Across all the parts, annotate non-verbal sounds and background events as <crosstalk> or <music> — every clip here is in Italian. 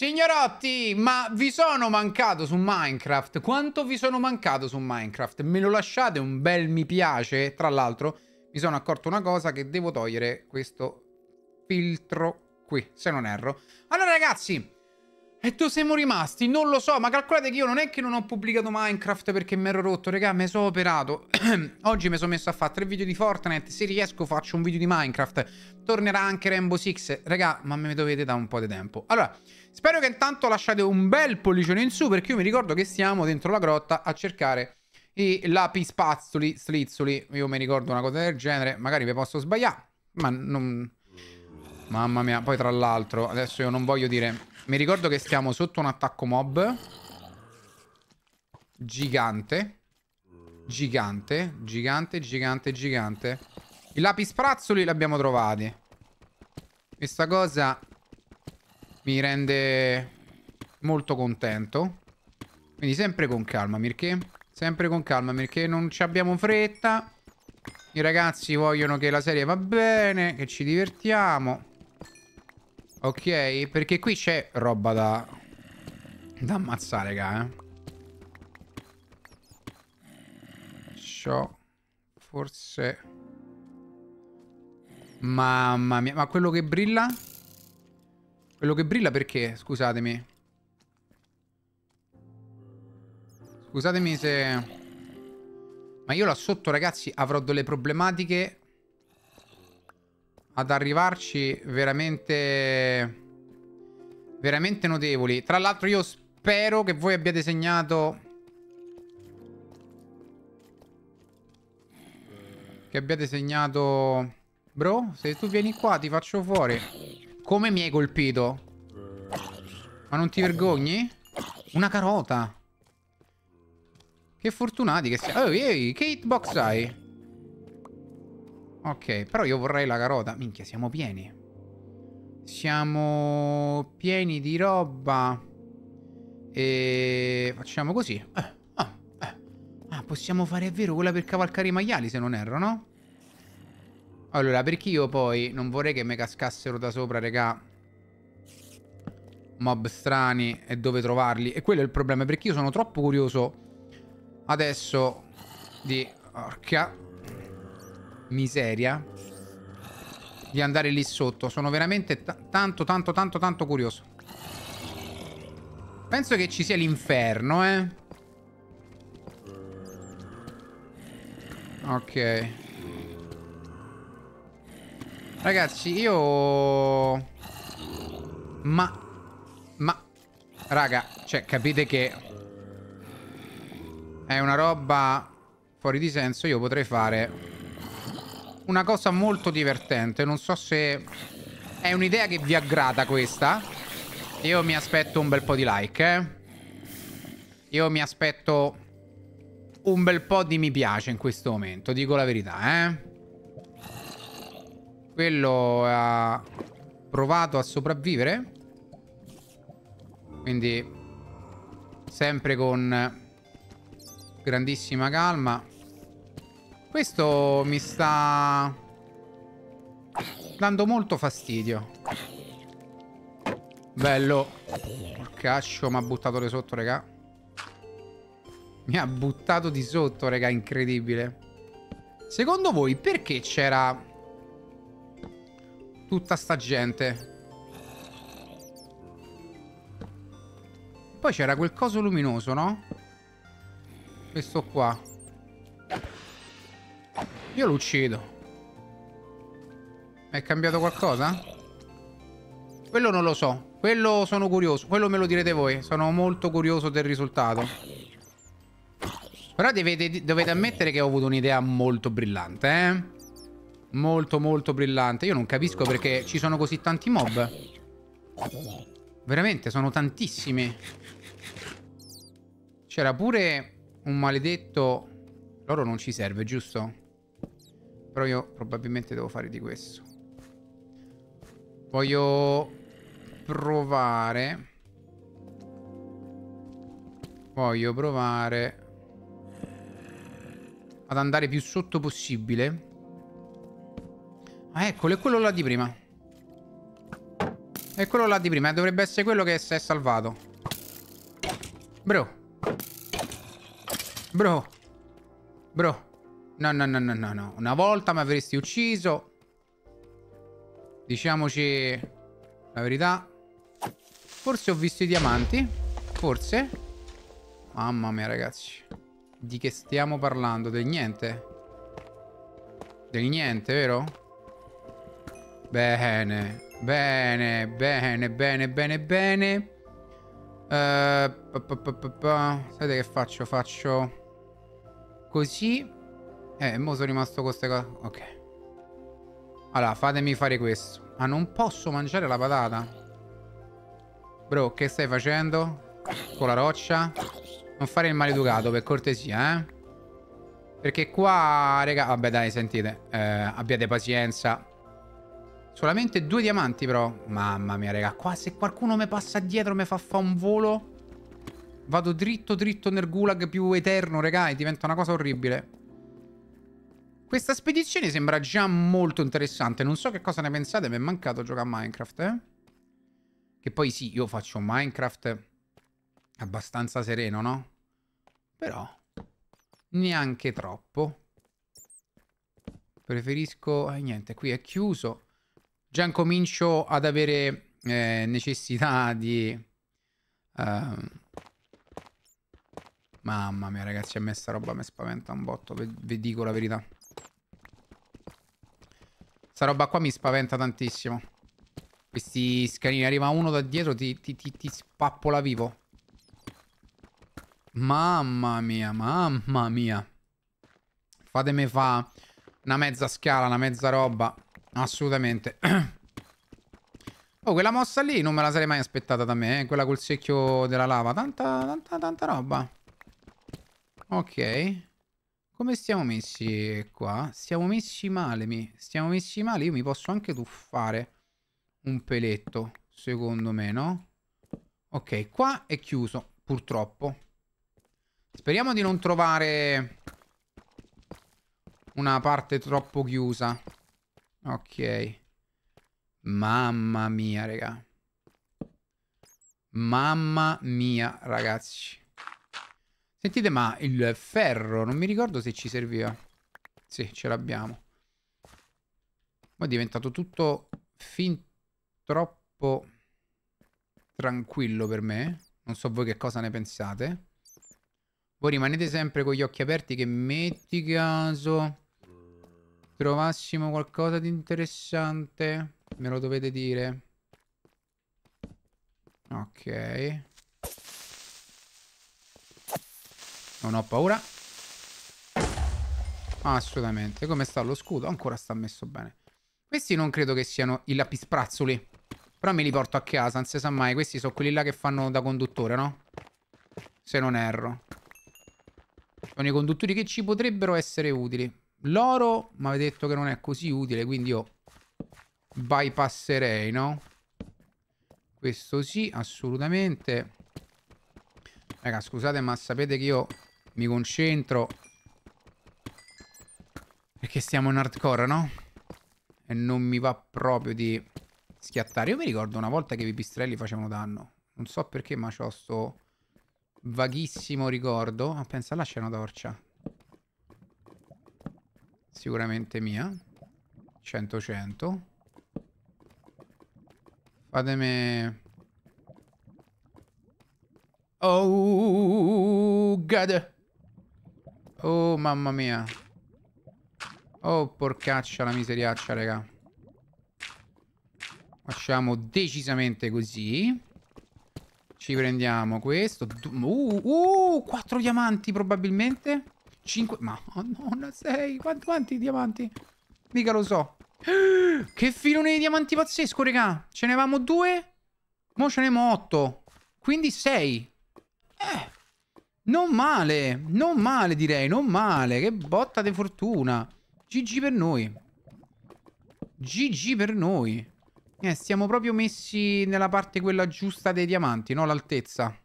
Signorotti, ma vi sono mancato su Minecraft? Quanto vi sono mancato su Minecraft? Me lo lasciate un bel mi piace? Tra l'altro, mi sono accorto una cosa che devo togliere questo filtro qui, se non erro. Allora ragazzi, e tu siamo rimasti? Non lo so, ma calcolate che io non è che non ho pubblicato Minecraft perché mi ero rotto, raga, mi sono operato. <clears throat> Oggi mi sono messo a fare tre video di Fortnite, se riesco faccio un video di Minecraft. Tornerà anche Rainbow Six, raga, ma me dovete dare un po' di tempo. Allora... Spero che intanto lasciate un bel pollicione in su perché io mi ricordo che siamo dentro la grotta a cercare i lapi spazzoli, slizzoli. Io mi ricordo una cosa del genere, magari vi posso sbagliare, ma non... Mamma mia, poi tra l'altro, adesso io non voglio dire... Mi ricordo che stiamo sotto un attacco mob. Gigante. Gigante, gigante, gigante, gigante. I lapi sprazzoli li abbiamo trovati. Questa cosa mi rende molto contento. Quindi sempre con calma, perché? Sempre con calma, perché non ci abbiamo fretta. I ragazzi vogliono che la serie va bene, che ci divertiamo. Ok, perché qui c'è roba da... Da ammazzare, raga, eh. Ciò... Forse... Mamma mia, ma quello che brilla? Quello che brilla perché? Scusatemi. Scusatemi se... Ma io là sotto, ragazzi, avrò delle problematiche ad arrivarci veramente... Veramente notevoli. Tra l'altro io spero che voi abbiate segnato... Che abbiate segnato... Bro, se tu vieni qua ti faccio fuori. Come mi hai colpito? Ma non ti vergogni? Una carota. Che fortunati che siamo. Oh, ehi, che hitbox hai? Ok, però io vorrei la carota. Minchia, siamo pieni. Siamo pieni di roba. E facciamo così. Eh, ah, eh. ah, possiamo fare è vero quella per cavalcare i maiali, se non erro, no? Allora, perché io poi non vorrei che mi cascassero da sopra, regà, mob strani e dove trovarli. E quello è il problema, perché io sono troppo curioso adesso di... Orca miseria di andare lì sotto. Sono veramente tanto, tanto, tanto, tanto curioso. Penso che ci sia l'inferno, eh. Ok. Ragazzi, io... Ma... Ma... Raga, cioè, capite che... È una roba fuori di senso. Io potrei fare una cosa molto divertente. Non so se... È un'idea che vi aggrada questa. Io mi aspetto un bel po' di like, eh. Io mi aspetto un bel po' di mi piace in questo momento, dico la verità, eh. Quello ha provato a sopravvivere. Quindi sempre con grandissima calma. Questo mi sta dando molto fastidio. Bello. Porcascio, mi ha buttato di sotto, raga. Mi ha buttato di sotto, raga, incredibile. Secondo voi perché c'era tutta sta gente. Poi c'era quel coso luminoso, no? Questo qua. Io lo uccido. È cambiato qualcosa? Quello non lo so. Quello sono curioso. Quello me lo direte voi. Sono molto curioso del risultato. Però dovete, dovete ammettere che ho avuto un'idea molto brillante, eh? Molto molto brillante Io non capisco perché ci sono così tanti mob Veramente sono tantissimi C'era pure un maledetto L'oro non ci serve giusto? Però io probabilmente devo fare di questo Voglio provare Voglio provare Ad andare più sotto possibile Ah, eccolo, è quello là di prima. È quello là di prima. Eh, dovrebbe essere quello che si è salvato. Bro. Bro. Bro. No, no, no, no, no, no. Una volta mi avresti ucciso. Diciamoci la verità. Forse ho visto i diamanti. Forse. Mamma mia, ragazzi. Di che stiamo parlando? Del niente? Del niente, vero? Bene, bene, bene, bene, bene, bene. Eh, Sapete che faccio? Faccio così. Eh, mo sono rimasto con queste cose. Ok. Allora, fatemi fare questo. Ah, non posso mangiare la patata. Bro, che stai facendo? Con la roccia? Non fare il maleducato, per cortesia, eh? Perché qua, raga... Vabbè, dai, sentite. Eh, abbiate pazienza. Solamente due diamanti però. Mamma mia, raga. Qua se qualcuno mi passa dietro mi fa fa un volo... Vado dritto dritto nel gulag più eterno, raga, e diventa una cosa orribile. Questa spedizione sembra già molto interessante. Non so che cosa ne pensate, mi è mancato giocare a Minecraft, eh? Che poi sì, io faccio Minecraft abbastanza sereno, no? Però, neanche troppo. Preferisco... Eh, niente, qui è chiuso già incomincio ad avere eh, necessità di... Uh... Mamma mia ragazzi, a me sta roba mi spaventa un botto, vi dico la verità. Sta roba qua mi spaventa tantissimo. Questi scanini, arriva uno da dietro, ti, ti, ti, ti spappola vivo. Mamma mia, mamma mia. Fatemi fa una mezza scala, una mezza roba. Assolutamente. <clears throat> Oh, quella mossa lì non me la sarei mai aspettata da me, eh? quella col secchio della lava. Tanta, tanta, tanta roba. Ok. Come stiamo messi qua? Stiamo messi male, mi. Stiamo messi male. Io mi posso anche tuffare un peletto, secondo me, no? Ok, qua è chiuso, purtroppo. Speriamo di non trovare una parte troppo chiusa. Ok. Mamma mia, raga. Mamma mia, ragazzi. Sentite, ma il ferro, non mi ricordo se ci serviva. Sì, ce l'abbiamo. Ma è diventato tutto fin troppo tranquillo per me. Non so voi che cosa ne pensate. Voi rimanete sempre con gli occhi aperti che metti caso trovassimo qualcosa di interessante, me lo dovete dire. Ok. Non ho paura. Assolutamente. Come sta lo scudo? Ancora sta messo bene. Questi non credo che siano i lapisprazzoli. Però me li porto a casa, non si sa mai. Questi sono quelli là che fanno da conduttore, no? Se non erro. Sono i conduttori che ci potrebbero essere utili. L'oro mi avete detto che non è così utile, quindi io bypasserei, no? Questo sì, assolutamente. Raga, scusate, ma sapete che io mi concentro perché stiamo in hardcore, no? E non mi va proprio di schiattare. Io mi ricordo una volta che i pipistrelli facevano danno. Non so perché, ma ho sto vaghissimo ricordo. Ah, pensa, là c'è una torcia. Sicuramente mia. 100-100. Fatemi... Oh, God. Oh, mamma mia. Oh, porcaccia la miseriaccia, raga. Facciamo decisamente così. Ci prendiamo questo. Uh, uh, 4 diamanti probabilmente. 5... Ma, oh 6... Quanti, quanti diamanti? Mica lo so. Che filone di diamanti pazzesco, regà Ce ne avevamo 2 Mo ce ne avevamo 8 Quindi 6 Eh. Non male. Non male, direi. Non male. Che botta di fortuna. GG per noi. GG per noi. Eh, siamo proprio messi nella parte quella giusta dei diamanti, no? L'altezza.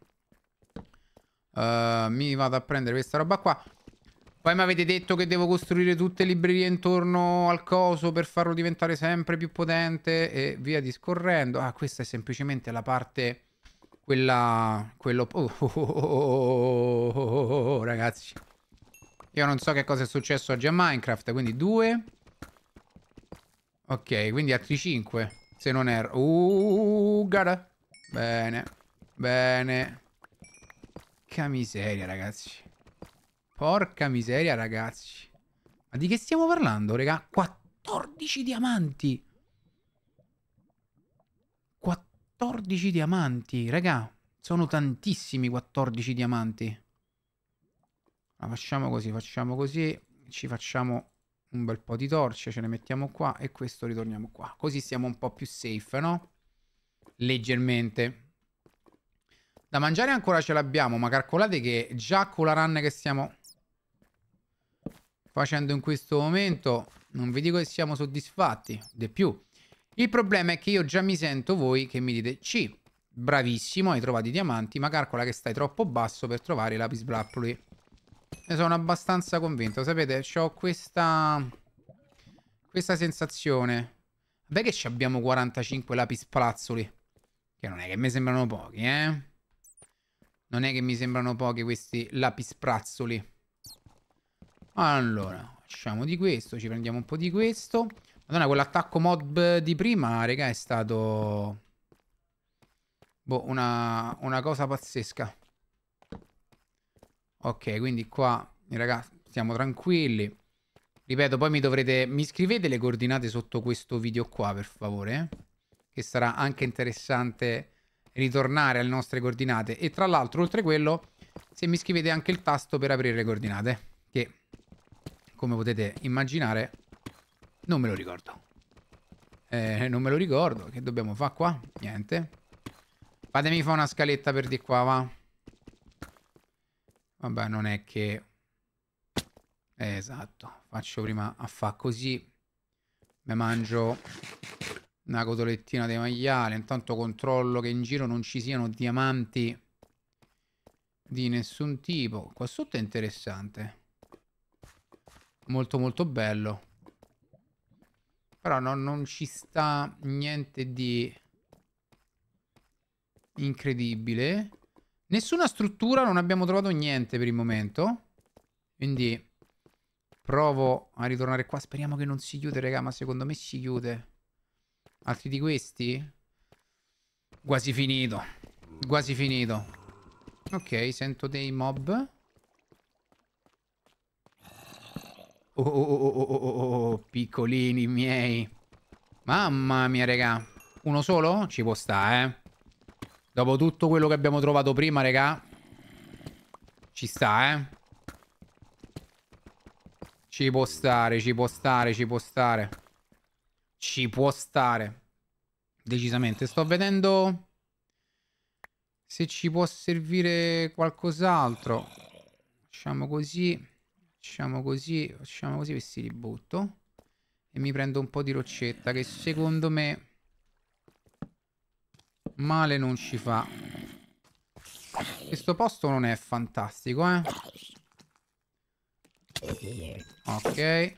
Uh, mi vado a prendere questa roba qua. Poi mi avete detto che devo costruire tutte le librerie intorno al coso per farlo diventare sempre più potente e via discorrendo. Ah, questa è semplicemente la parte... Quella... Quello... Oh, oh, oh, ragazzi. Io non so che cosa è successo oggi a Minecraft, quindi 2. Ok, quindi altri 5, se non erro. Uh, gara. Bene. Bene. Che miseria, ragazzi. Porca miseria, ragazzi. Ma di che stiamo parlando, raga? 14 diamanti. 14 diamanti, raga. Sono tantissimi 14 diamanti. Ma facciamo così, facciamo così. Ci facciamo un bel po' di torce, ce ne mettiamo qua e questo ritorniamo qua. Così siamo un po' più safe, no? Leggermente. Da mangiare ancora ce l'abbiamo, ma calcolate che già con la run che stiamo facendo in questo momento non vi dico che siamo soddisfatti di più il problema è che io già mi sento voi che mi dite C bravissimo hai trovato i diamanti ma calcola che stai troppo basso per trovare i lapisblappoli ne sono abbastanza convinto sapete ho questa questa sensazione beh che abbiamo 45 lapis lapisplazzoli che non è che mi sembrano pochi eh non è che mi sembrano pochi questi lapis lapisprazzoli allora, facciamo di questo, ci prendiamo un po' di questo. Madonna, quell'attacco mob di prima, raga, è stato... Boh, una, una cosa pazzesca. Ok, quindi qua, raga, siamo tranquilli. Ripeto, poi mi dovrete... Mi scrivete le coordinate sotto questo video qua, per favore. Eh, che sarà anche interessante ritornare alle nostre coordinate. E tra l'altro, oltre quello, se mi scrivete anche il tasto per aprire le coordinate. Che come potete immaginare, non me lo ricordo. Eh, non me lo ricordo. Che dobbiamo fare qua? Niente. Fatemi fare una scaletta per di qua, va. Vabbè, non è che... Eh, esatto. Faccio prima a fa così. Mi mangio una cotolettina di maiale. Intanto controllo che in giro non ci siano diamanti di nessun tipo. Qua sotto è interessante molto molto bello. Però no, non ci sta niente di incredibile. Nessuna struttura, non abbiamo trovato niente per il momento. Quindi provo a ritornare qua. Speriamo che non si chiude, raga, ma secondo me si chiude. Altri di questi? Quasi finito. Quasi finito. Ok, sento dei mob. Oh, oh, oh, oh, piccolini miei. Mamma mia, raga. Uno solo? Ci può stare, eh. Dopo tutto quello che abbiamo trovato prima, raga. Ci sta, eh. Ci può stare, ci può stare, ci può stare. Ci può stare. Decisamente. Sto vedendo... Se ci può servire qualcos'altro. Facciamo così. Facciamo così, facciamo così questi li butto. E mi prendo un po' di roccetta che secondo me male non ci fa. Questo posto non è fantastico, eh. Ok.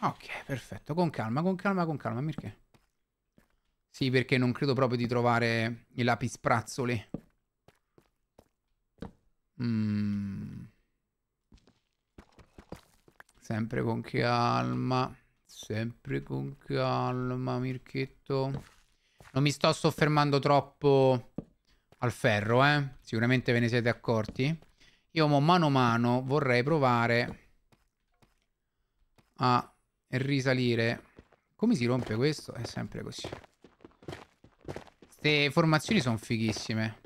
Ok, perfetto. Con calma, con calma, con calma. Perché? Sì, perché non credo proprio di trovare i lapisprazzoli. Mm. Sempre con calma. Sempre con calma, Mirchetto. Non mi sto soffermando troppo al ferro, eh. Sicuramente ve ne siete accorti. Io mo mano a mano vorrei provare a risalire. Come si rompe questo? È sempre così. Queste formazioni sono fighissime.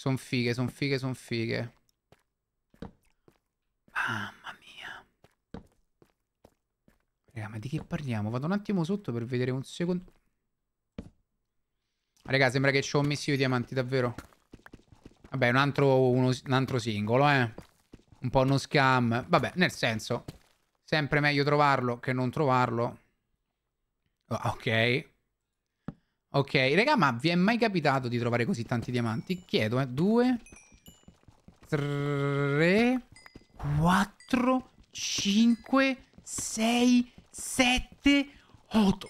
Sono fighe, sono fighe, sono fighe. Mamma mia. Raga, ma di che parliamo? Vado un attimo sotto per vedere un secondo. Raga, sembra che ci ho messo i diamanti, davvero. Vabbè, un altro, uno, un altro singolo, eh. Un po' uno scam. Vabbè, nel senso, sempre meglio trovarlo che non trovarlo. Ah, ok. Ok, raga, ma vi è mai capitato di trovare così tanti diamanti? Chiedo, eh. Due. Tre. Quattro. Cinque. Sei. Sette. Otto.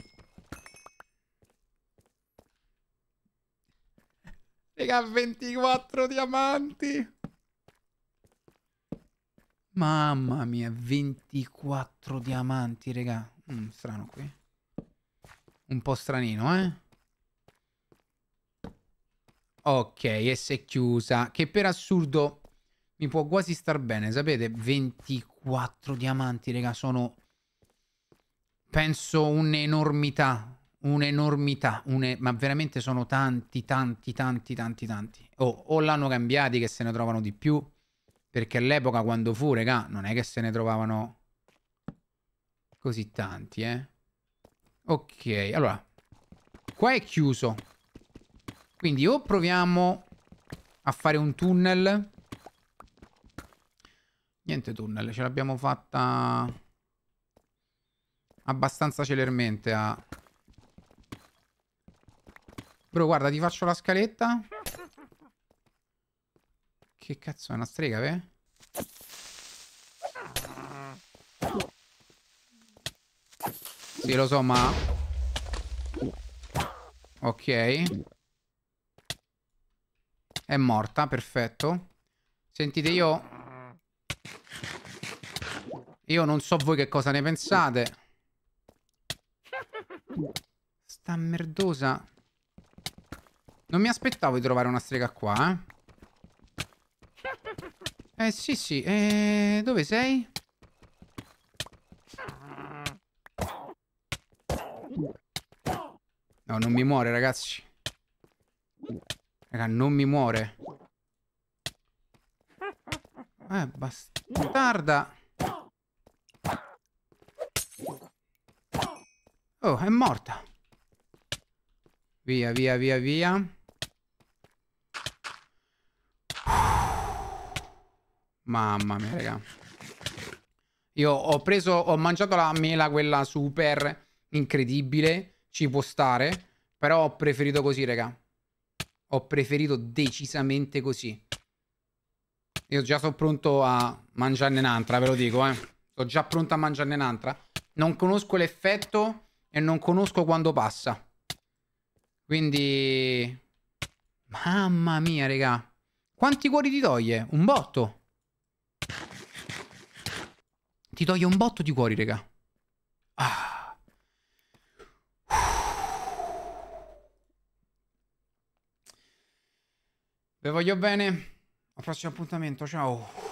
Raga, 24 diamanti. Mamma mia, 24 diamanti, raga. Mm, strano qui. Un po' stranino, eh. Ok, e si è chiusa. Che per assurdo mi può quasi star bene, sapete? 24 diamanti, raga, sono... Penso un'enormità, un'enormità, un ma veramente sono tanti, tanti, tanti, tanti, tanti. Oh, o l'hanno cambiati che se ne trovano di più, perché all'epoca quando fu, raga, non è che se ne trovavano così tanti, eh. Ok, allora, qua è chiuso. Quindi o proviamo a fare un tunnel. Niente tunnel, ce l'abbiamo fatta abbastanza celermente a... Ah. Bro, guarda, ti faccio la scaletta. Che cazzo, è una strega, beh? Sì, lo so, ma... Ok. È morta, perfetto. Sentite, io... Io non so voi che cosa ne pensate. Sta merdosa. Non mi aspettavo di trovare una strega qua, eh. Eh sì sì, eh, dove sei? No, non mi muore ragazzi. Raga, non mi muore. Eh, bastarda. Oh, è morta. Via, via, via, via. Mamma mia, raga. Io ho preso, ho mangiato la mela, quella super incredibile. Ci può stare. Però ho preferito così, raga. Ho preferito decisamente così. Io già sono pronto a mangiarne un'altra, ve lo dico, eh. Sono già pronto a mangiarne un'altra. Non conosco l'effetto e non conosco quando passa. Quindi... Mamma mia, regà. Quanti cuori ti toglie? Un botto. Ti toglie un botto di cuori, regà. Ah. Vi voglio bene. Al prossimo appuntamento, ciao.